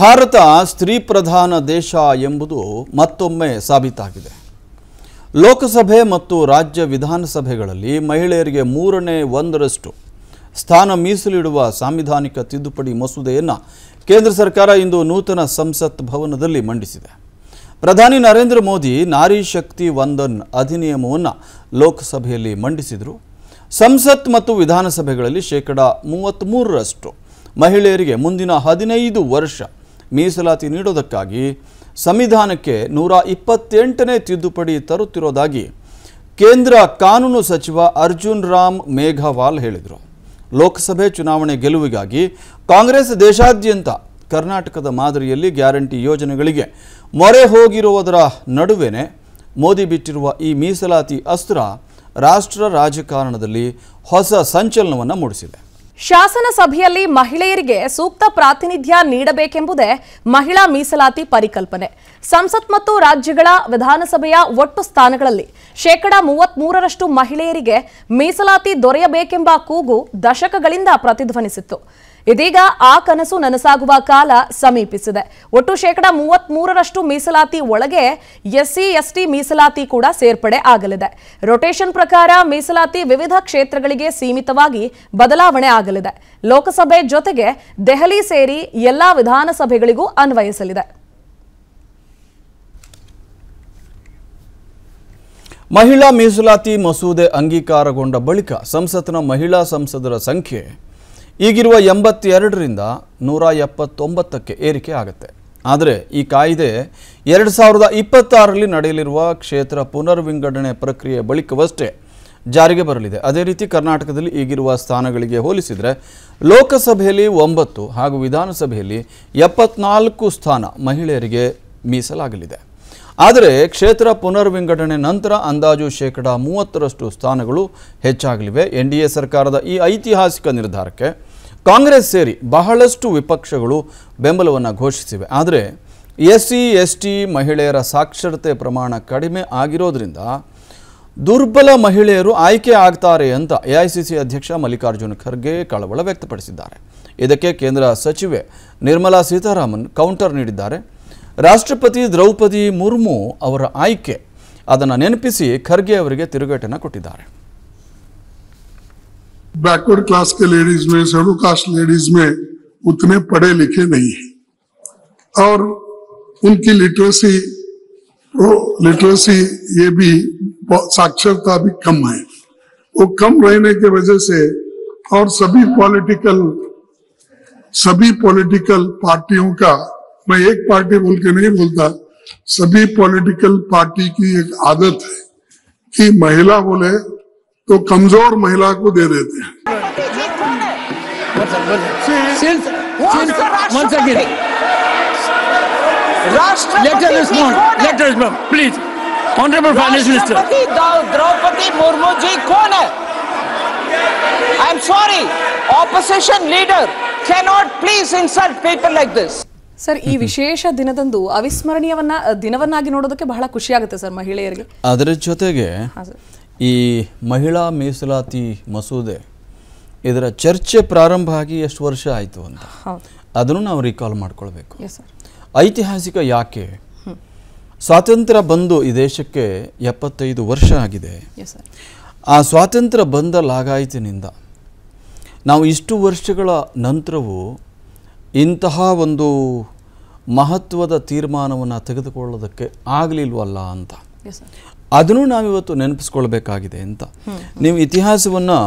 ಭಾರತ ಸ್ತ್ರೀ ಪ್ರಧಾನ ದೇಶ ಎಂಬುದು ಮತ್ತೊಮ್ಮೆ ಸಾಬೀತಾಗಿದೆ ಲೋಕಸಭೆ ಮತ್ತು ರಾಜ್ಯ ವಿಧಾನಸಭೆಗಳಲ್ಲಿ ಮಹಿಳೆಯರಿಗೆ ಮೂರನೇ ಒಂದರಷ್ಟು ಸ್ಥಾನ ಮೀಸಲಿಡುವ ಸಾಂವಿಧಾನಿಕ ತಿದ್ದುಪಡಿ ಮಸೂದೆಯನ್ನು ಕೇಂದ್ರ ಸರ್ಕಾರ ಇಂದು ನೂತನ ಸಂಸತ್ ಭವನದಲ್ಲಿ ಮಂಡಿಸಿದೆ ಪ್ರಧಾನಿ ನರೇಂದ್ರ ಮೋದಿ ನಾರಿ ಶಕ್ತಿ ವಂದನ್ ಅಧಿನಿಯಮವನ್ನು ಲೋಕಸಭೆಯಲ್ಲಿ ಮಂಡಿಸಿದರು ಸಂಸತ್ ಮತ್ತು ವಿಧಾನಸಭೆಗಳಲ್ಲಿ ಶೇಕಡ ಮೂವತ್ತ್ಮೂರರಷ್ಟು ಮಹಿಳೆಯರಿಗೆ ಮುಂದಿನ ಹದಿನೈದು ವರ್ಷ ಮೀಸಲಾತಿ ನೀಡೋದಕ್ಕಾಗಿ ಸಂವಿಧಾನಕ್ಕೆ ನೂರ ಇಪ್ಪತ್ತೆಂಟನೇ ತಿದ್ದುಪಡಿ ತರುತ್ತಿರೋದಾಗಿ ಕೇಂದ್ರ ಕಾನೂನು ಸಚಿವ ಅರ್ಜುನ್ ರಾಮ್ ಮೇಘವಾಲ್ ಹೇಳಿದರು ಲೋಕಸಭೆ ಚುನಾವಣೆ ಗೆಲುವಿಗಾಗಿ ಕಾಂಗ್ರೆಸ್ ದೇಶಾದ್ಯಂತ ಕರ್ನಾಟಕದ ಮಾದರಿಯಲ್ಲಿ ಗ್ಯಾರಂಟಿ ಯೋಜನೆಗಳಿಗೆ ಮೊರೆ ಹೋಗಿರುವುದರ ನಡುವೆನೆ ಮೋದಿ ಬಿಟ್ಟಿರುವ ಈ ಮೀಸಲಾತಿ ಅಸ್ತ್ರ ರಾಷ್ಟ್ರ ರಾಜಕಾರಣದಲ್ಲಿ ಹೊಸ ಸಂಚಲನವನ್ನು ಮೂಡಿಸಿದೆ ಶಾಸನ ಸಭೆಯಲ್ಲಿ ಮಹಿಳೆಯರಿಗೆ ಸೂಕ್ತ ಪ್ರಾತಿನಿಧ್ಯ ನೀಡಬೇಕೆಂಬುದೇ ಮಹಿಳಾ ಮೀಸಲಾತಿ ಪರಿಕಲ್ಪನೆ ಸಂಸತ್ ಮತ್ತು ರಾಜ್ಯಗಳ ವಿಧಾನಸಭೆಯ ಒಟ್ಟು ಸ್ಥಾನಗಳಲ್ಲಿ ಶೇಕಡಾ ಮೂವತ್ತ್ ಮಹಿಳೆಯರಿಗೆ ಮೀಸಲಾತಿ ದೊರೆಯಬೇಕೆಂಬ ಕೂಗು ದಶಕಗಳಿಂದ ಪ್ರತಿಧ್ವನಿಸಿತ್ತು ಇದೀಗ ಆ ಕನಸು ನನಸಾಗುವ ಕಾಲ ಸಮೀಪಿಸಿದೆ ಒಟ್ಟು ಶೇಕಡ ಮೂವತ್ತ್ ಮೂರರಷ್ಟು ಮೀಸಲಾತಿ ಒಳಗೆ ಎಸ್ಸಿ ಎಸ್ಟಿ ಮೀಸಲಾತಿ ಕೂಡ ಸೇರ್ಪಡೆ ಆಗಲಿದೆ ರೊಟೇಷನ್ ಪ್ರಕಾರ ಮೀಸಲಾತಿ ವಿವಿಧ ಕ್ಷೇತ್ರಗಳಿಗೆ ಸೀಮಿತವಾಗಿ ಬದಲಾವಣೆ ಆಗಲಿದೆ ಲೋಕಸಭೆ ಜೊತೆಗೆ ದೆಹಲಿ ಸೇರಿ ಎಲ್ಲಾ ವಿಧಾನಸಭೆಗಳಿಗೂ ಅನ್ವಯಿಸಲಿದೆ ಮಹಿಳಾ ಮೀಸಲಾತಿ ಮಸೂದೆ ಅಂಗೀಕಾರಗೊಂಡ ಬಳಿಕ ಸಂಸತ್ತಿನ ಮಹಿಳಾ ಸಂಸದರ ಸಂಖ್ಯೆ ಈಗಿರುವ ಎಂಬತ್ತೆರಡರಿಂದ ನೂರ ಎಪ್ಪತ್ತೊಂಬತ್ತಕ್ಕೆ ಏರಿಕೆ ಆಗುತ್ತೆ ಆದರೆ ಈ ಕಾಯ್ದೆ ಎರಡು ಸಾವಿರದ ಇಪ್ಪತ್ತಾರರಲ್ಲಿ ನಡೆಯಲಿರುವ ಕ್ಷೇತ್ರ ಪುನರ್ವಿಂಗಡಣೆ ಪ್ರಕ್ರಿಯೆ ಬಳಿಕವಷ್ಟೇ ಜಾರಿಗೆ ಬರಲಿದೆ ಅದೇ ರೀತಿ ಕರ್ನಾಟಕದಲ್ಲಿ ಈಗಿರುವ ಸ್ಥಾನಗಳಿಗೆ ಹೋಲಿಸಿದರೆ ಲೋಕಸಭೆಯಲ್ಲಿ ಒಂಬತ್ತು ಹಾಗೂ ವಿಧಾನಸಭೆಯಲ್ಲಿ ಎಪ್ಪತ್ನಾಲ್ಕು ಸ್ಥಾನ ಮಹಿಳೆಯರಿಗೆ ಮೀಸಲಾಗಲಿದೆ ಆದರೆ ಕ್ಷೇತ್ರ ಪುನರ್ವಿಂಗಡಣೆ ನಂತರ ಅಂದಾಜು ಶೇಕಡಾ ಮೂವತ್ತರಷ್ಟು ಸ್ಥಾನಗಳು ಹೆಚ್ಚಾಗಲಿವೆ ಎನ್ ಡಿ ಎ ಸರ್ಕಾರದ ಈ ಐತಿಹಾಸಿಕ ನಿರ್ಧಾರಕ್ಕೆ ಕಾಂಗ್ರೆಸ್ ಸೇರಿ ಬಹಳಷ್ಟು ವಿಪಕ್ಷಗಳು ಬೆಂಬಲವನ್ನು ಘೋಷಿಸಿವೆ ಆದರೆ ಎಸ್ ಸಿ ಎಸ್ ಟಿ ಮಹಿಳೆಯರ ಸಾಕ್ಷರತೆ ಪ್ರಮಾಣ ಕಡಿಮೆ ಆಗಿರೋದ್ರಿಂದ ದುರ್ಬಲ ಮಹಿಳೆಯರು ಆಯ್ಕೆ ಆಗ್ತಾರೆ ಅಂತ ಎ ಅಧ್ಯಕ್ಷ ಮಲ್ಲಿಕಾರ್ಜುನ ಖರ್ಗೆ ಕಳವಳ ವ್ಯಕ್ತಪಡಿಸಿದ್ದಾರೆ ಇದಕ್ಕೆ ಕೇಂದ್ರ ಸಚಿವೆ ನಿರ್ಮಲಾ ಸೀತಾರಾಮನ್ ಕೌಂಟರ್ ನೀಡಿದ್ದಾರೆ ರಾಷ್ಟ್ರಪತಿ ದ್ರೌಪದಿ ಮುರ್ಮು ಅವರ ಆಯ್ಕೆ ಅದನ್ನು ನೆನಪಿಸಿ ಖರ್ಗೆ ಅವರಿಗೆ ತಿರುಗೇಟನ್ನು ಕೊಟ್ಟಿದ್ದಾರೆ बैकवर्ड क्लास के लेडीज में शेड्यूल कास्ट लेडीज में उतने पढ़े लिखे नहीं है और उनकी लिटरेसी लिटरेसी ये भी साक्षरता भी कम है वो कम रहने के वजह से और सभी पॉलिटिकल सभी पॉलिटिकल पार्टियों का मैं एक पार्टी बोल के नहीं बोलता सभी पॉलिटिकल पार्टी की एक आदत है कि महिला बोले तो कमजोर महिला को दे देते हैं please honourable finance minister Draupadi Murmu ji कौन है I am sorry opposition leader not please insult people like this sir ಈ ವಿಶೇಷ ದಿನದಂದು ಅವಿಸ್ಮರಣೀಯವನ್ನ ದಿನವನ್ನಾಗಿ ನೋಡೋದಕ್ಕೆ ಬಹಳ ಖುಷಿ ಆಗುತ್ತೆ ಸರ್ ಮಹಿಳೆಯರಿಗೆ ಅದರ ಜೊತೆಗೆ ಈ ಮಹಿಳಾ ಮೀಸಲಾತಿ ಮಸೂದೆ ಇದರ ಚರ್ಚೆ ಪ್ರಾರಂಭ ಆಗಿ ಎಷ್ಟು ವರ್ಷ ಆಯಿತು ಅಂತ ಅದನ್ನು ನಾವು ರಿಕಾಲ್ ಮಾಡ್ಕೊಳ್ಬೇಕು ಐತಿಹಾಸಿಕ ಯಾಕೆ ಸ್ವಾತಂತ್ರ್ಯ ಬಂದು ಈ ದೇಶಕ್ಕೆ ಎಪ್ಪತ್ತೈದು ವರ್ಷ ಆಗಿದೆ ಆ ಸ್ವಾತಂತ್ರ್ಯ ಬಂದ ಲಾಗಾಯಿತಿನಿಂದ ನಾವು ಇಷ್ಟು ವರ್ಷಗಳ ನಂತರವೂ ಇಂತಹ ಒಂದು ಮಹತ್ವದ ತೀರ್ಮಾನವನ್ನು ತೆಗೆದುಕೊಳ್ಳೋದಕ್ಕೆ ಆಗಲಿಲ್ವಲ್ಲ ಅಂತ ಅದನ್ನು ನಾವಿವತ್ತು ನೆನಪಿಸ್ಕೊಳ್ಬೇಕಾಗಿದೆ ಅಂತ ನೀವು ಇತಿಹಾಸವನ್ನು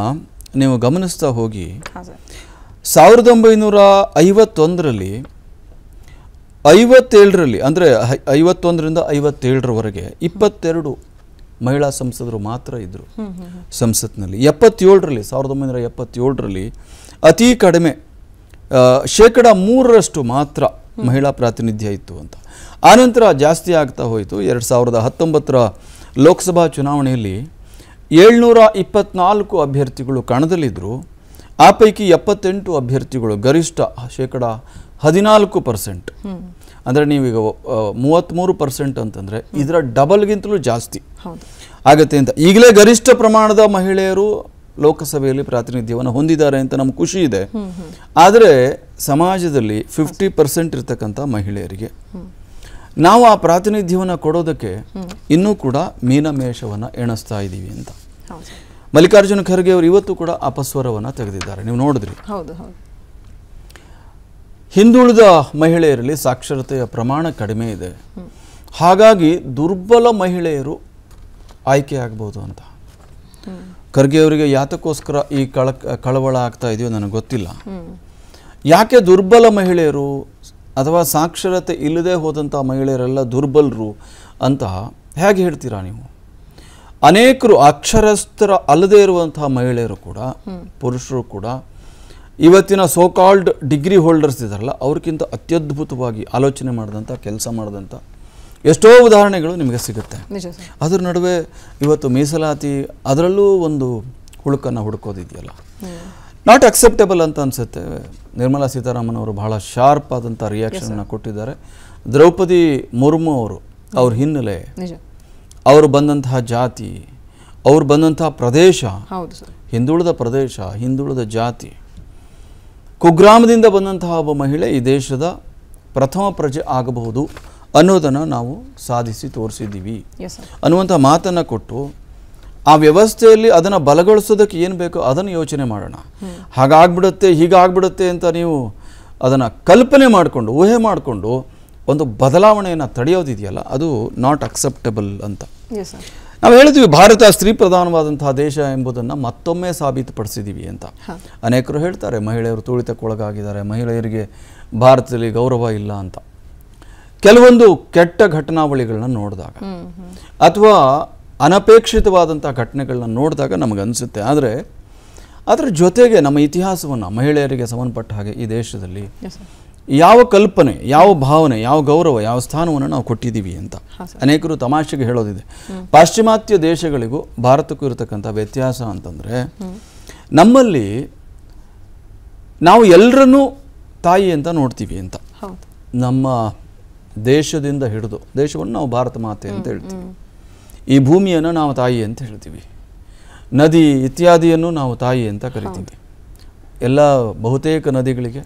ನೀವು ಗಮನಿಸ್ತಾ ಹೋಗಿ ಸಾವಿರದ ಒಂಬೈನೂರ ಐವತ್ತೊಂದರಲ್ಲಿ ಐವತ್ತೇಳರಲ್ಲಿ ಅಂದರೆ ಐವತ್ತೊಂದರಿಂದ ಐವತ್ತೇಳರವರೆಗೆ ಇಪ್ಪತ್ತೆರಡು ಮಹಿಳಾ ಸಂಸದರು ಮಾತ್ರ ಇದ್ದರು ಸಂಸತ್ನಲ್ಲಿ ಎಪ್ಪತ್ತೇಳರಲ್ಲಿ ಸಾವಿರದ ಒಂಬೈನೂರ ಎಪ್ಪತ್ತೇಳರಲ್ಲಿ ಅತಿ ಕಡಿಮೆ ಶೇಕಡ ಮೂರರಷ್ಟು ಮಾತ್ರ ಮಹಿಳಾ ಪ್ರಾತಿನಿಧ್ಯ ಇತ್ತು ಅಂತ ಆನಂತರ ಜಾಸ್ತಿ ಆಗ್ತಾ ಹೋಯಿತು ಎರಡು ಸಾವಿರದ ಹತ್ತೊಂಬತ್ತರ ಲೋಕಸಭಾ ಚುನಾವಣೆಯಲ್ಲಿ ಏಳ್ನೂರ ಇಪ್ಪತ್ನಾಲ್ಕು ಅಭ್ಯರ್ಥಿಗಳು ಕಣದಲ್ಲಿದ್ದರು ಆ ಪೈಕಿ ಎಪ್ಪತ್ತೆಂಟು ಅಭ್ಯರ್ಥಿಗಳು ಗರಿಷ್ಠ ಶೇಕಡ ಹದಿನಾಲ್ಕು ಪರ್ಸೆಂಟ್ ಅಂದರೆ ನೀವೀಗ ಮೂವತ್ತ್ಮೂರು ಪರ್ಸೆಂಟ್ ಅಂತಂದರೆ ಇದರ ಡಬಲ್ಗಿಂತಲೂ ಜಾಸ್ತಿ ಆಗತ್ತೆ ಅಂತ ಈಗಲೇ ಗರಿಷ್ಠ ಪ್ರಮಾಣದ ಮಹಿಳೆಯರು ಲೋಕಸಭೆಯಲ್ಲಿ ಪ್ರಾತಿನಿಧ್ಯವನ್ನು ಹೊಂದಿದ್ದಾರೆ ಅಂತ ನಮ್ಗೆ ಖುಷಿ ಇದೆ ಆದರೆ ಸಮಾಜದಲ್ಲಿ ಫಿಫ್ಟಿ ಪರ್ಸೆಂಟ್ ಇರ್ತಕ್ಕಂಥ ಮಹಿಳೆಯರಿಗೆ ನಾವು ಆ ಪ್ರಾತಿನಿಧ್ಯವನ್ನು ಕೊಡೋದಕ್ಕೆ ಇನ್ನೂ ಕೂಡ ಮೀನಮೇಷವನ್ನು ಎಣಿಸ್ತಾ ಇದ್ದೀವಿ ಅಂತ ಮಲ್ಲಿಕಾರ್ಜುನ ಖರ್ಗೆ ಅವರು ಇವತ್ತು ಕೂಡ ಅಪಸ್ವರವನ್ನು ತೆಗೆದಿದ್ದಾರೆ ನೀವು ನೋಡಿದ್ರಿ ಹಿಂದುಳಿದ ಮಹಿಳೆಯರಲ್ಲಿ ಸಾಕ್ಷರತೆಯ ಪ್ರಮಾಣ ಕಡಿಮೆ ಇದೆ ಹಾಗಾಗಿ ದುರ್ಬಲ ಮಹಿಳೆಯರು ಆಯ್ಕೆ ಆಗ್ಬೋದು ಅಂತ ಖರ್ಗೆ ಅವರಿಗೆ ಯಾತಕ್ಕೋಸ್ಕರ ಈ ಕಳ ಕಳವಳ ಆಗ್ತಾ ಇದೆಯೋ ನನಗೆ ಗೊತ್ತಿಲ್ಲ ಯಾಕೆ ದುರ್ಬಲ ಮಹಿಳೆಯರು ಅಥವಾ ಸಾಕ್ಷರತೆ ಇಲ್ಲದೆ ಹೋದಂಥ ಮಹಿಳೆಯರೆಲ್ಲ ದುರ್ಬಲರು ಅಂತ ಹೇಗೆ ಹೇಳ್ತೀರಾ ನೀವು ಅನೇಕರು ಅಕ್ಷರಸ್ಥರ ಅಲ್ಲದೆ ಇರುವಂತಹ ಮಹಿಳೆಯರು ಕೂಡ ಪುರುಷರು ಕೂಡ ಇವತ್ತಿನ ಸೋಕಾಲ್ಡ್ ಡಿಗ್ರಿ ಹೋಲ್ಡರ್ಸ್ ಇದ್ದಾರಲ್ಲ ಅವ್ರಿಗಿಂತ ಅತ್ಯದ್ಭುತವಾಗಿ ಆಲೋಚನೆ ಮಾಡಿದಂಥ ಕೆಲಸ ಮಾಡಿದಂಥ ಎಷ್ಟೋ ಉದಾಹರಣೆಗಳು ನಿಮಗೆ ಸಿಗುತ್ತೆ ಅದ್ರ ನಡುವೆ ಇವತ್ತು ಮೀಸಲಾತಿ ಅದರಲ್ಲೂ ಒಂದು ಹುಡುಕನ್ನು ಹುಡುಕೋದಿದೆಯಲ್ಲ ನಾಟ್ ಅಕ್ಸೆಪ್ಟೇಬಲ್ ಅಂತ ಅನಿಸುತ್ತೆ ನಿರ್ಮಲಾ ಸೀತಾರಾಮನ್ ಅವರು ಬಹಳ ಶಾರ್ಪ್ ಆದಂಥ ರಿಯಾಕ್ಷನ್ನ ಕೊಟ್ಟಿದ್ದಾರೆ ದ್ರೌಪದಿ ಮುರ್ಮು ಅವರು ಅವ್ರ ಹಿನ್ನೆಲೆ ಅವರು ಬಂದಂತಹ ಜಾತಿ ಅವ್ರು ಬಂದಂತಹ ಪ್ರದೇಶ ಹಿಂದುಳಿದ ಪ್ರದೇಶ ಹಿಂದುಳಿದ ಜಾತಿ ಕುಗ್ರಾಮದಿಂದ ಬಂದಂತಹ ಒಬ್ಬ ಮಹಿಳೆ ಈ ದೇಶದ ಪ್ರಥಮ ಪ್ರಜೆ ಆಗಬಹುದು ಅನ್ನೋದನ್ನು ನಾವು ಸಾಧಿಸಿ ತೋರಿಸಿದ್ದೀವಿ ಅನ್ನುವಂಥ ಮಾತನ್ನು ಕೊಟ್ಟು ಆ ವ್ಯವಸ್ಥೆಯಲ್ಲಿ ಅದನ್ನು ಬಲಗೊಳಿಸೋದಕ್ಕೆ ಏನು ಬೇಕೋ ಅದನ್ನು ಯೋಚನೆ ಮಾಡೋಣ ಹಾಗಾಗ್ಬಿಡುತ್ತೆ ಹೀಗಾಗ್ಬಿಡುತ್ತೆ ಅಂತ ನೀವು ಅದನ್ನು ಕಲ್ಪನೆ ಮಾಡಿಕೊಂಡು ಊಹೆ ಮಾಡಿಕೊಂಡು ಒಂದು ಬದಲಾವಣೆಯನ್ನು ತಡೆಯೋದಿದೆಯಲ್ಲ ಅದು ನಾಟ್ ಅಕ್ಸೆಪ್ಟಬಲ್ ಅಂತ ನಾವು ಹೇಳ್ತೀವಿ ಭಾರತ ಸ್ತ್ರೀ ಪ್ರಧಾನವಾದಂತಹ ದೇಶ ಎಂಬುದನ್ನು ಮತ್ತೊಮ್ಮೆ ಸಾಬೀತುಪಡಿಸಿದ್ದೀವಿ ಅಂತ ಅನೇಕರು ಹೇಳ್ತಾರೆ ಮಹಿಳೆಯರು ತುಳಿತಕ್ಕೊಳಗಾಗಿದ್ದಾರೆ ಮಹಿಳೆಯರಿಗೆ ಭಾರತದಲ್ಲಿ ಗೌರವ ಇಲ್ಲ ಅಂತ ಕೆಲವೊಂದು ಕೆಟ್ಟ ಘಟನಾವಳಿಗಳನ್ನ ನೋಡಿದಾಗ ಅಥವಾ ಅನಪೇಕ್ಷಿತವಾದಂಥ ಘಟನೆಗಳನ್ನ ನೋಡಿದಾಗ ನಮಗನ್ಸುತ್ತೆ ಆದರೆ ಅದರ ಜೊತೆಗೆ ನಮ್ಮ ಇತಿಹಾಸವನ್ನು ಮಹಿಳೆಯರಿಗೆ ಸಂಬಂಧಪಟ್ಟ ಹಾಗೆ ಈ ದೇಶದಲ್ಲಿ ಯಾವ ಕಲ್ಪನೆ ಯಾವ ಭಾವನೆ ಯಾವ ಗೌರವ ಯಾವ ಸ್ಥಾನವನ್ನು ನಾವು ಕೊಟ್ಟಿದ್ದೀವಿ ಅಂತ ಅನೇಕರು ತಮಾಷೆಗೆ ಹೇಳೋದಿದೆ ಪಾಶ್ಚಿಮಾತ್ಯ ದೇಶಗಳಿಗೂ ಭಾರತಕ್ಕೂ ಇರತಕ್ಕಂಥ ವ್ಯತ್ಯಾಸ ಅಂತಂದರೆ ನಮ್ಮಲ್ಲಿ ನಾವು ಎಲ್ಲರನ್ನೂ ತಾಯಿ ಅಂತ ನೋಡ್ತೀವಿ ಅಂತ ನಮ್ಮ ದೇಶದಿಂದ ಹಿಡಿದು ದೇಶವನ್ನು ನಾವು ಭಾರತ ಮಾತೆ ಅಂತ ಹೇಳ್ತೀವಿ ಈ ಭೂಮಿಯನ್ನು ನಾವು ತಾಯಿ ಅಂತ ಹೇಳ್ತೀವಿ ನದಿ ಇತ್ಯಾದಿಯನ್ನು ನಾವು ತಾಯಿ ಅಂತ ಕರಿತೀವಿ ಎಲ್ಲ ಬಹುತೇಕ ನದಿಗಳಿಗೆ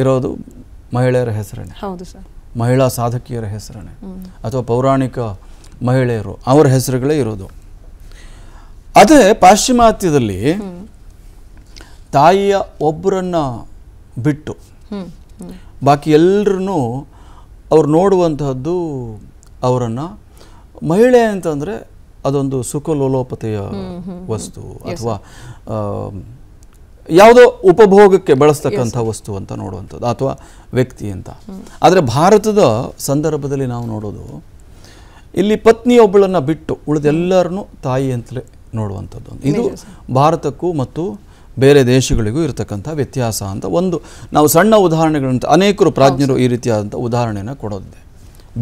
ಇರೋದು ಮಹಿಳೆಯರ ಹೆಸರಣೆ ಹೌದು ಸರ್ ಮಹಿಳಾ ಸಾಧಕಿಯರ ಹೆಸರಣೆ ಅಥವಾ ಪೌರಾಣಿಕ ಮಹಿಳೆಯರು ಅವರ ಹೆಸರುಗಳೇ ಇರೋದು ಅದೇ ಪಾಶ್ಚಿಮಾತ್ಯದಲ್ಲಿ ತಾಯಿಯ ಒಬ್ಬರನ್ನು ಬಿಟ್ಟು ಬಾಕಿ ಎಲ್ಲರನ್ನೂ ಅವ್ರು ನೋಡುವಂತಹದ್ದು ಅವರನ್ನು ಮಹಿಳೆ ಅಂತಂದರೆ ಅದೊಂದು ಸುಖಲೋಲೋಪತೆಯ ವಸ್ತು ಅಥವಾ ಯಾವುದೋ ಉಪಭೋಗಕ್ಕೆ ಬಳಸ್ತಕ್ಕಂಥ ವಸ್ತು ಅಂತ ನೋಡುವಂಥದ್ದು ಅಥವಾ ವ್ಯಕ್ತಿ ಅಂತ ಆದರೆ ಭಾರತದ ಸಂದರ್ಭದಲ್ಲಿ ನಾವು ನೋಡೋದು ಇಲ್ಲಿ ಪತ್ನಿಯೊಬ್ಬಳನ್ನು ಬಿಟ್ಟು ಉಳಿದೆಲ್ಲರನ್ನೂ ತಾಯಿ ಅಂತಲೇ ನೋಡುವಂಥದ್ದು ಇದು ಭಾರತಕ್ಕೂ ಮತ್ತು ಬೇರೆ ದೇಶಗಳಿಗೂ ಇರತಕ್ಕಂಥ ವ್ಯತ್ಯಾಸ ಅಂತ ಒಂದು ನಾವು ಸಣ್ಣ ಉದಾಹರಣೆಗಳಂತ ಅನೇಕರು ಪ್ರಾಜ್ಞರು ಈ ರೀತಿಯಾದಂಥ ಉದಾಹರಣೆಯನ್ನು ಕೊಡೋದಿದೆ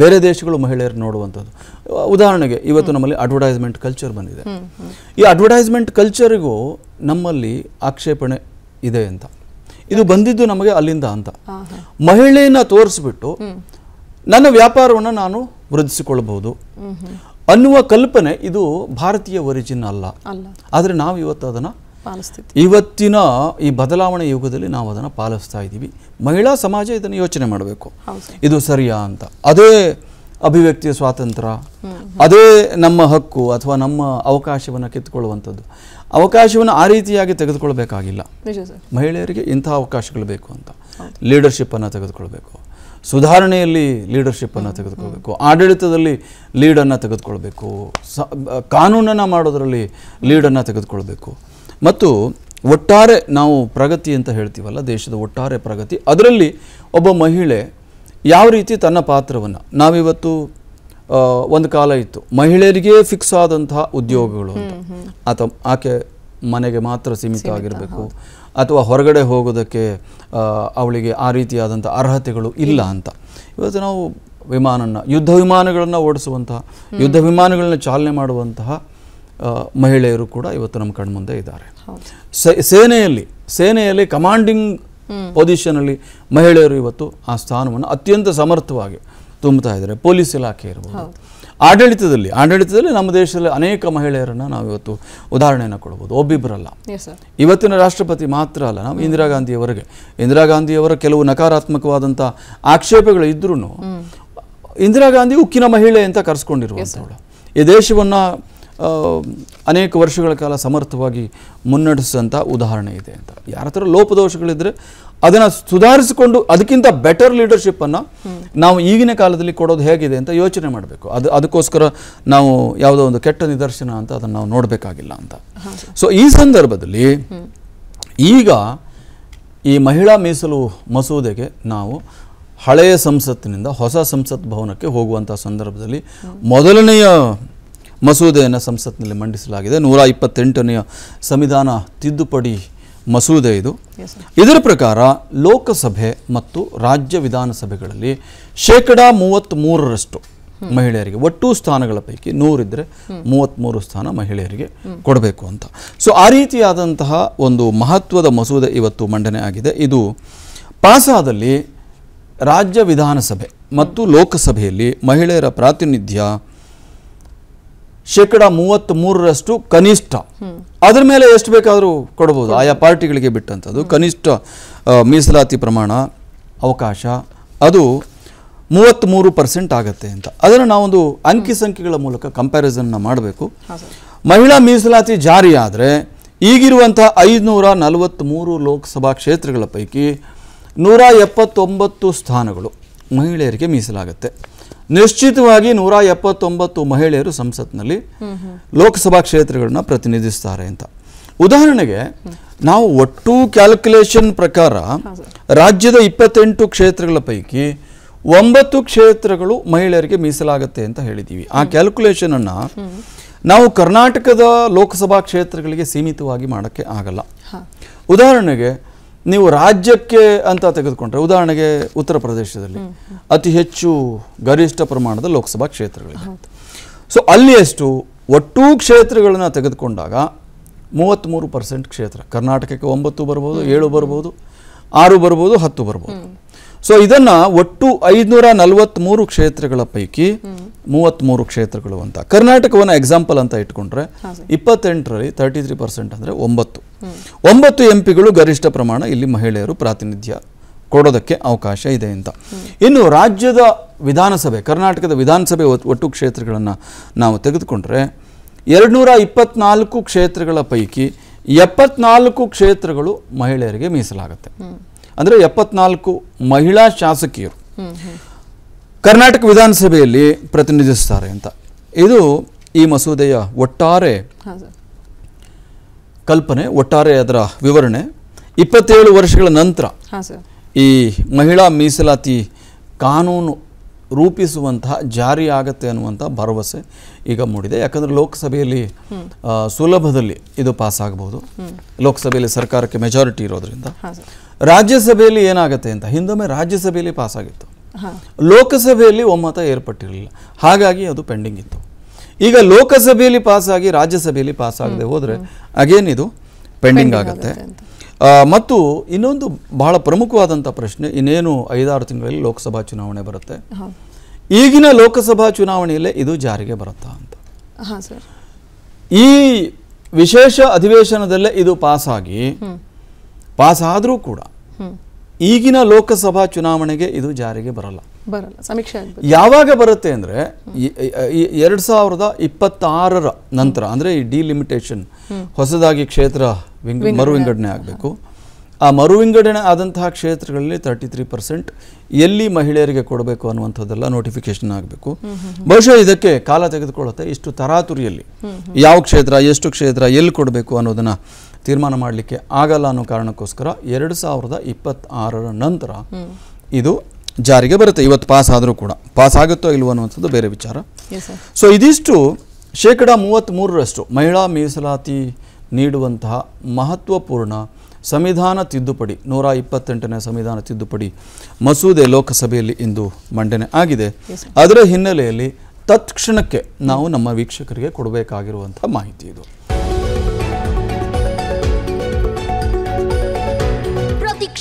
ಬೇರೆ ದೇಶಗಳು ಮಹಿಳೆಯರು ನೋಡುವಂಥದ್ದು ಉದಾಹರಣೆಗೆ ಇವತ್ತು ನಮ್ಮಲ್ಲಿ ಅಡ್ವರ್ಟೈಸ್ಮೆಂಟ್ ಕಲ್ಚರ್ ಬಂದಿದೆ ಈ ಅಡ್ವರ್ಟೈಸ್ಮೆಂಟ್ ಕಲ್ಚರಿಗೂ ನಮ್ಮಲ್ಲಿ ಆಕ್ಷೇಪಣೆ ಇದೆ ಅಂತ ಇದು ಬಂದಿದ್ದು ನಮಗೆ ಅಲ್ಲಿಂದ ಅಂತ ಮಹಿಳೆಯನ್ನ ತೋರಿಸ್ಬಿಟ್ಟು ನನ್ನ ವ್ಯಾಪಾರವನ್ನು ನಾನು ವೃದ್ಧಿಸಿಕೊಳ್ಳಬಹುದು ಅನ್ನುವ ಕಲ್ಪನೆ ಇದು ಭಾರತೀಯ ಒರಿಜಿನ್ ಅಲ್ಲ ಆದರೆ ನಾವು ಇವತ್ತು ಅದನ್ನು ಇವತ್ತಿನ ಈ ಬದಲಾವಣೆ ಯುಗದಲ್ಲಿ ನಾವು ಅದನ್ನು ಪಾಲಿಸ್ತಾ ಇದ್ದೀವಿ ಮಹಿಳಾ ಸಮಾಜ ಇದನ್ನು ಯೋಚನೆ ಮಾಡಬೇಕು ಇದು ಸರಿಯಾ ಅಂತ ಅದೇ ಅಭಿವ್ಯಕ್ತಿಯ ಸ್ವಾತಂತ್ರ್ಯ ಅದೇ ನಮ್ಮ ಹಕ್ಕು ಅಥವಾ ನಮ್ಮ ಅವಕಾಶವನ್ನು ಕಿತ್ತುಕೊಳ್ಳುವಂಥದ್ದು ಅವಕಾಶವನ್ನು ಆ ರೀತಿಯಾಗಿ ತೆಗೆದುಕೊಳ್ಬೇಕಾಗಿಲ್ಲ ಮಹಿಳೆಯರಿಗೆ ಇಂಥ ಅವಕಾಶಗಳು ಬೇಕು ಅಂತ ಲೀಡರ್ಶಿಪ್ಪನ್ನು ತೆಗೆದುಕೊಳ್ಬೇಕು ಸುಧಾರಣೆಯಲ್ಲಿ ಲೀಡರ್ಶಿಪ್ಪನ್ನು ತೆಗೆದುಕೊಳ್ಬೇಕು ಆಡಳಿತದಲ್ಲಿ ಲೀಡನ್ನು ತೆಗೆದುಕೊಳ್ಬೇಕು ಸ ಕಾನೂನನ್ನು ಮಾಡೋದರಲ್ಲಿ ಲೀಡನ್ನು ತೆಗೆದುಕೊಳ್ಬೇಕು ಮತ್ತು ಒಟ್ಟಾರೆ ನಾವು ಪ್ರಗತಿ ಅಂತ ಹೇಳ್ತೀವಲ್ಲ ದೇಶದ ಒಟ್ಟಾರೆ ಪ್ರಗತಿ ಅದರಲ್ಲಿ ಒಬ್ಬ ಮಹಿಳೆ ಯಾವ ರೀತಿ ತನ್ನ ಪಾತ್ರವನ್ನು ನಾವಿವತ್ತು ಒಂದು ಕಾಲ ಇತ್ತು ಮಹಿಳೆಯರಿಗೆ ಫಿಕ್ಸ್ ಆದಂತಹ ಉದ್ಯೋಗಗಳು ಅಂತ ಅಥವಾ ಆಕೆ ಮನೆಗೆ ಮಾತ್ರ ಸೀಮಿತ ಆಗಿರಬೇಕು ಅಥವಾ ಹೊರಗಡೆ ಹೋಗೋದಕ್ಕೆ ಅವಳಿಗೆ ಆ ರೀತಿಯಾದಂಥ ಅರ್ಹತೆಗಳು ಇಲ್ಲ ಅಂತ ಇವತ್ತು ನಾವು ವಿಮಾನನ ಯುದ್ಧ ವಿಮಾನಗಳನ್ನು ಓಡಿಸುವಂತಹ ಯುದ್ಧ ವಿಮಾನಗಳನ್ನ ಚಾಲನೆ ಮಾಡುವಂತಹ ಮಹಿಳೆಯರು ಕೂಡ ಇವತ್ತು ನಮ್ಮ ಕಣ್ಮುಂದೆ ಇದ್ದಾರೆ ಸೇನೆಯಲ್ಲಿ ಸೇನೆಯಲ್ಲಿ ಕಮಾಂಡಿಂಗ್ ಅಲ್ಲಿ ಮಹಿಳೆಯರು ಇವತ್ತು ಆ ಸ್ಥಾನವನ್ನು ಅತ್ಯಂತ ಸಮರ್ಥವಾಗಿ ತುಂಬುತ್ತಾ ಇದ್ದಾರೆ ಪೊಲೀಸ್ ಇಲಾಖೆ ಇರ್ಬೋದು ಆಡಳಿತದಲ್ಲಿ ಆಡಳಿತದಲ್ಲಿ ನಮ್ಮ ದೇಶದಲ್ಲಿ ಅನೇಕ ಮಹಿಳೆಯರನ್ನು ನಾವು ಇವತ್ತು ಉದಾಹರಣೆಯನ್ನು ಕೊಡ್ಬೋದು ಒಬ್ಬಿಬ್ಬರಲ್ಲ ಇವತ್ತಿನ ರಾಷ್ಟ್ರಪತಿ ಮಾತ್ರ ಅಲ್ಲ ನಾವು ಇಂದಿರಾ ಗಾಂಧಿಯವರಿಗೆ ಇಂದಿರಾ ಗಾಂಧಿಯವರ ಕೆಲವು ನಕಾರಾತ್ಮಕವಾದಂಥ ಆಕ್ಷೇಪಗಳು ಇದ್ರೂ ಇಂದಿರಾ ಗಾಂಧಿ ಉಕ್ಕಿನ ಮಹಿಳೆ ಅಂತ ಕರೆಸ್ಕೊಂಡಿರುವಂಥವಳು ಈ ದೇಶವನ್ನು ಅನೇಕ ವರ್ಷಗಳ ಕಾಲ ಸಮರ್ಥವಾಗಿ ಮುನ್ನಡೆಸಿದಂಥ ಉದಾಹರಣೆ ಇದೆ ಅಂತ ಯಾರ ಥರ ಲೋಪದೋಷಗಳಿದ್ದರೆ ಅದನ್ನು ಸುಧಾರಿಸಿಕೊಂಡು ಅದಕ್ಕಿಂತ ಬೆಟರ್ ಲೀಡರ್ಶಿಪ್ಪನ್ನು ನಾವು ಈಗಿನ ಕಾಲದಲ್ಲಿ ಕೊಡೋದು ಹೇಗಿದೆ ಅಂತ ಯೋಚನೆ ಮಾಡಬೇಕು ಅದು ಅದಕ್ಕೋಸ್ಕರ ನಾವು ಯಾವುದೋ ಒಂದು ಕೆಟ್ಟ ನಿದರ್ಶನ ಅಂತ ಅದನ್ನು ನಾವು ನೋಡಬೇಕಾಗಿಲ್ಲ ಅಂತ ಸೊ ಈ ಸಂದರ್ಭದಲ್ಲಿ ಈಗ ಈ ಮಹಿಳಾ ಮೀಸಲು ಮಸೂದೆಗೆ ನಾವು ಹಳೆಯ ಸಂಸತ್ತಿನಿಂದ ಹೊಸ ಸಂಸತ್ ಭವನಕ್ಕೆ ಹೋಗುವಂಥ ಸಂದರ್ಭದಲ್ಲಿ ಮೊದಲನೆಯ ಮಸೂದೆಯನ್ನು ಸಂಸತ್ನಲ್ಲಿ ಮಂಡಿಸಲಾಗಿದೆ ನೂರ ಇಪ್ಪತ್ತೆಂಟನೆಯ ಸಂವಿಧಾನ ತಿದ್ದುಪಡಿ ಮಸೂದೆ ಇದು ಇದರ ಪ್ರಕಾರ ಲೋಕಸಭೆ ಮತ್ತು ರಾಜ್ಯ ವಿಧಾನಸಭೆಗಳಲ್ಲಿ ಶೇಕಡ ಮೂವತ್ತ್ಮೂರರಷ್ಟು ಮಹಿಳೆಯರಿಗೆ ಒಟ್ಟು ಸ್ಥಾನಗಳ ಪೈಕಿ ನೂರಿದ್ದರೆ ಮೂವತ್ತ್ಮೂರು ಸ್ಥಾನ ಮಹಿಳೆಯರಿಗೆ ಕೊಡಬೇಕು ಅಂತ ಸೊ ಆ ರೀತಿಯಾದಂತಹ ಒಂದು ಮಹತ್ವದ ಮಸೂದೆ ಇವತ್ತು ಮಂಡನೆ ಆಗಿದೆ ಇದು ಪಾಸಾದಲ್ಲಿ ರಾಜ್ಯ ವಿಧಾನಸಭೆ ಮತ್ತು ಲೋಕಸಭೆಯಲ್ಲಿ ಮಹಿಳೆಯರ ಪ್ರಾತಿನಿಧ್ಯ ಶೇಕಡ ಮೂವತ್ತ್ ಮೂರರಷ್ಟು ಕನಿಷ್ಠ ಅದ್ರ ಮೇಲೆ ಎಷ್ಟು ಬೇಕಾದರೂ ಕೊಡ್ಬೋದು ಆಯಾ ಪಾರ್ಟಿಗಳಿಗೆ ಬಿಟ್ಟಂಥದ್ದು ಕನಿಷ್ಠ ಮೀಸಲಾತಿ ಪ್ರಮಾಣ ಅವಕಾಶ ಅದು ಮೂವತ್ತ್ಮೂರು ಪರ್ಸೆಂಟ್ ಆಗುತ್ತೆ ಅಂತ ಅದನ್ನು ನಾವೊಂದು ಅಂಕಿ ಸಂಖ್ಯೆಗಳ ಮೂಲಕ ಕಂಪ್ಯಾರಿಸನ್ನ ಮಾಡಬೇಕು ಮಹಿಳಾ ಮೀಸಲಾತಿ ಜಾರಿಯಾದರೆ ಈಗಿರುವಂಥ ಐದುನೂರ ನಲವತ್ತ್ಮೂರು ಲೋಕಸಭಾ ಕ್ಷೇತ್ರಗಳ ಪೈಕಿ ನೂರ ಎಪ್ಪತ್ತೊಂಬತ್ತು ಸ್ಥಾನಗಳು ಮಹಿಳೆಯರಿಗೆ ಮೀಸಲಾಗುತ್ತೆ ನಿಶ್ಚಿತವಾಗಿ ನೂರ ಎಪ್ಪತ್ತೊಂಬತ್ತು ಮಹಿಳೆಯರು ಸಂಸತ್ನಲ್ಲಿ ಲೋಕಸಭಾ ಕ್ಷೇತ್ರಗಳನ್ನ ಪ್ರತಿನಿಧಿಸ್ತಾರೆ ಅಂತ ಉದಾಹರಣೆಗೆ ನಾವು ಒಟ್ಟು ಕ್ಯಾಲ್ಕುಲೇಷನ್ ಪ್ರಕಾರ ರಾಜ್ಯದ ಇಪ್ಪತ್ತೆಂಟು ಕ್ಷೇತ್ರಗಳ ಪೈಕಿ ಒಂಬತ್ತು ಕ್ಷೇತ್ರಗಳು ಮಹಿಳೆಯರಿಗೆ ಮೀಸಲಾಗುತ್ತೆ ಅಂತ ಹೇಳಿದ್ದೀವಿ ಆ ಕ್ಯಾಲ್ಕುಲೇಷನನ್ನು ನಾವು ಕರ್ನಾಟಕದ ಲೋಕಸಭಾ ಕ್ಷೇತ್ರಗಳಿಗೆ ಸೀಮಿತವಾಗಿ ಮಾಡೋಕ್ಕೆ ಆಗಲ್ಲ ಉದಾಹರಣೆಗೆ ನೀವು ರಾಜ್ಯಕ್ಕೆ ಅಂತ ತೆಗೆದುಕೊಂಡ್ರೆ ಉದಾಹರಣೆಗೆ ಉತ್ತರ ಪ್ರದೇಶದಲ್ಲಿ ಅತಿ ಹೆಚ್ಚು ಗರಿಷ್ಠ ಪ್ರಮಾಣದ ಲೋಕಸಭಾ ಕ್ಷೇತ್ರಗಳಿವೆ ಸೊ ಅಲ್ಲಿ ಎಷ್ಟು ಕ್ಷೇತ್ರಗಳನ್ನ ಕ್ಷೇತ್ರಗಳನ್ನು ತೆಗೆದುಕೊಂಡಾಗ ಮೂವತ್ತ್ಮೂರು ಪರ್ಸೆಂಟ್ ಕ್ಷೇತ್ರ ಕರ್ನಾಟಕಕ್ಕೆ ಒಂಬತ್ತು ಬರ್ಬೋದು ಏಳು ಬರ್ಬೋದು ಆರು ಬರ್ಬೋದು ಹತ್ತು ಬರ್ಬೋದು ಸೊ ಇದನ್ನ ಒಟ್ಟು ಐದುನೂರ ನಲವತ್ತ್ಮೂರು ಕ್ಷೇತ್ರಗಳ ಪೈಕಿ ಮೂವತ್ತ್ಮೂರು ಕ್ಷೇತ್ರಗಳು ಅಂತ ಕರ್ನಾಟಕವನ್ನು ಎಕ್ಸಾಂಪಲ್ ಅಂತ ಇಟ್ಕೊಂಡ್ರೆ ಇಪ್ಪತ್ತೆಂಟರಲ್ಲಿ ತರ್ಟಿ ತ್ರೀ ಪರ್ಸೆಂಟ್ ಅಂದರೆ ಒಂಬತ್ತು ಒಂಬತ್ತು ಎಂ ಪಿಗಳು ಗರಿಷ್ಠ ಪ್ರಮಾಣ ಇಲ್ಲಿ ಮಹಿಳೆಯರು ಪ್ರಾತಿನಿಧ್ಯ ಕೊಡೋದಕ್ಕೆ ಅವಕಾಶ ಇದೆ ಅಂತ ಇನ್ನು ರಾಜ್ಯದ ವಿಧಾನಸಭೆ ಕರ್ನಾಟಕದ ವಿಧಾನಸಭೆ ಒಟ್ಟು ಕ್ಷೇತ್ರಗಳನ್ನು ನಾವು ತೆಗೆದುಕೊಂಡ್ರೆ ಎರಡ್ನೂರ ಇಪ್ಪತ್ನಾಲ್ಕು ಕ್ಷೇತ್ರಗಳ ಪೈಕಿ ಎಪ್ಪತ್ನಾಲ್ಕು ಕ್ಷೇತ್ರಗಳು ಮಹಿಳೆಯರಿಗೆ ಮೀಸಲಾಗುತ್ತೆ ಅಂದರೆ ಎಪ್ಪತ್ನಾಲ್ಕು ಮಹಿಳಾ ಶಾಸಕಿಯರು ಕರ್ನಾಟಕ ವಿಧಾನಸಭೆಯಲ್ಲಿ ಪ್ರತಿನಿಧಿಸ್ತಾರೆ ಅಂತ ಇದು ಈ ಮಸೂದೆಯ ಒಟ್ಟಾರೆ ಕಲ್ಪನೆ ಒಟ್ಟಾರೆ ಅದರ ವಿವರಣೆ ಇಪ್ಪತ್ತೇಳು ವರ್ಷಗಳ ನಂತರ ಈ ಮಹಿಳಾ ಮೀಸಲಾತಿ ಕಾನೂನು ರೂಪಿಸುವಂತಹ ಜಾರಿ ಆಗತ್ತೆ ಅನ್ನುವಂಥ ಭರವಸೆ ಈಗ ಮೂಡಿದೆ ಯಾಕಂದರೆ ಲೋಕಸಭೆಯಲ್ಲಿ ಸುಲಭದಲ್ಲಿ ಇದು ಪಾಸ್ ಆಗಬಹುದು ಲೋಕಸಭೆಯಲ್ಲಿ ಸರ್ಕಾರಕ್ಕೆ ಮೆಜಾರಿಟಿ ಇರೋದ್ರಿಂದ ರಾಜ್ಯಸಭೆಯಲ್ಲಿ ಏನಾಗುತ್ತೆ ಅಂತ ಹಿಂದೊಮ್ಮೆ ರಾಜ್ಯಸಭೆಯಲ್ಲಿ ಪಾಸಾಗಿತ್ತು ಲೋಕಸಭೆಯಲ್ಲಿ ಒಮ್ಮತ ಏರ್ಪಟ್ಟಿರಲಿಲ್ಲ ಹಾಗಾಗಿ ಅದು ಪೆಂಡಿಂಗ್ ಇತ್ತು ಈಗ ಲೋಕಸಭೆಯಲ್ಲಿ ಪಾಸಾಗಿ ರಾಜ್ಯಸಭೆಯಲ್ಲಿ ಪಾಸಾಗದೆ ಹೋದರೆ ಅಗೇನ್ ಇದು ಪೆಂಡಿಂಗ್ ಆಗುತ್ತೆ ಮತ್ತು ಇನ್ನೊಂದು ಬಹಳ ಪ್ರಮುಖವಾದಂಥ ಪ್ರಶ್ನೆ ಇನ್ನೇನು ಐದಾರು ತಿಂಗಳಲ್ಲಿ ಲೋಕಸಭಾ ಚುನಾವಣೆ ಬರುತ್ತೆ ಈಗಿನ ಲೋಕಸಭಾ ಚುನಾವಣೆಯಲ್ಲೇ ಇದು ಜಾರಿಗೆ ಬರುತ್ತಾ ಅಂತ ಈ ವಿಶೇಷ ಅಧಿವೇಶನದಲ್ಲೇ ಇದು ಪಾಸಾಗಿ ಪಾಸ್ ಆದರೂ ಕೂಡ ಈಗಿನ ಲೋಕಸಭಾ ಚುನಾವಣೆಗೆ ಇದು ಜಾರಿಗೆ ಬರಲ್ಲ ಬರಲ್ಲ ಸಮೀಕ್ಷೆ ಯಾವಾಗ ಬರುತ್ತೆ ಅಂದರೆ ಎರಡು ಸಾವಿರದ ಇಪ್ಪತ್ತಾರರ ನಂತರ ಅಂದರೆ ಈ ಡಿಲಿಮಿಟೇಷನ್ ಹೊಸದಾಗಿ ಕ್ಷೇತ್ರ ಮರು ವಿಂಗಡಣೆ ಆಗಬೇಕು ಆ ಮರು ವಿಂಗಡಣೆ ಆದಂತಹ ಕ್ಷೇತ್ರಗಳಲ್ಲಿ ತರ್ಟಿ ತ್ರೀ ಪರ್ಸೆಂಟ್ ಎಲ್ಲಿ ಮಹಿಳೆಯರಿಗೆ ಕೊಡಬೇಕು ಅನ್ನುವಂಥದ್ದೆಲ್ಲ ನೋಟಿಫಿಕೇಶನ್ ಆಗಬೇಕು ಬಹುಶಃ ಇದಕ್ಕೆ ಕಾಲ ತೆಗೆದುಕೊಳ್ಳುತ್ತೆ ಇಷ್ಟು ತರಾತುರಿಯಲ್ಲಿ ಯಾವ ಕ್ಷೇತ್ರ ಎಷ್ಟು ಕ್ಷೇತ್ರ ಎಲ್ಲಿ ಕೊಡಬೇಕು ಅನ್ನೋದನ್ನು ತೀರ್ಮಾನ ಮಾಡಲಿಕ್ಕೆ ಆಗಲ್ಲ ಅನ್ನೋ ಕಾರಣಕ್ಕೋಸ್ಕರ ಎರಡು ಸಾವಿರದ ಇಪ್ಪತ್ತಾರರ ನಂತರ ಇದು ಜಾರಿಗೆ ಬರುತ್ತೆ ಇವತ್ತು ಪಾಸ್ ಆದರೂ ಕೂಡ ಪಾಸ್ ಆಗುತ್ತೋ ಇಲ್ವೋ ಅನ್ನುವಂಥದ್ದು ಬೇರೆ ವಿಚಾರ ಸೊ ಇದಿಷ್ಟು ಶೇಕಡ ಮೂವತ್ತ್ಮೂರರಷ್ಟು ಮಹಿಳಾ ಮೀಸಲಾತಿ ನೀಡುವಂತಹ ಮಹತ್ವಪೂರ್ಣ ಸಂವಿಧಾನ ತಿದ್ದುಪಡಿ ನೂರ ಇಪ್ಪತ್ತೆಂಟನೇ ಸಂವಿಧಾನ ತಿದ್ದುಪಡಿ ಮಸೂದೆ ಲೋಕಸಭೆಯಲ್ಲಿ ಇಂದು ಮಂಡನೆ ಆಗಿದೆ ಅದರ ಹಿನ್ನೆಲೆಯಲ್ಲಿ ತತ್ಕ್ಷಣಕ್ಕೆ ನಾವು ನಮ್ಮ ವೀಕ್ಷಕರಿಗೆ ಕೊಡಬೇಕಾಗಿರುವಂಥ ಮಾಹಿತಿ ಇದು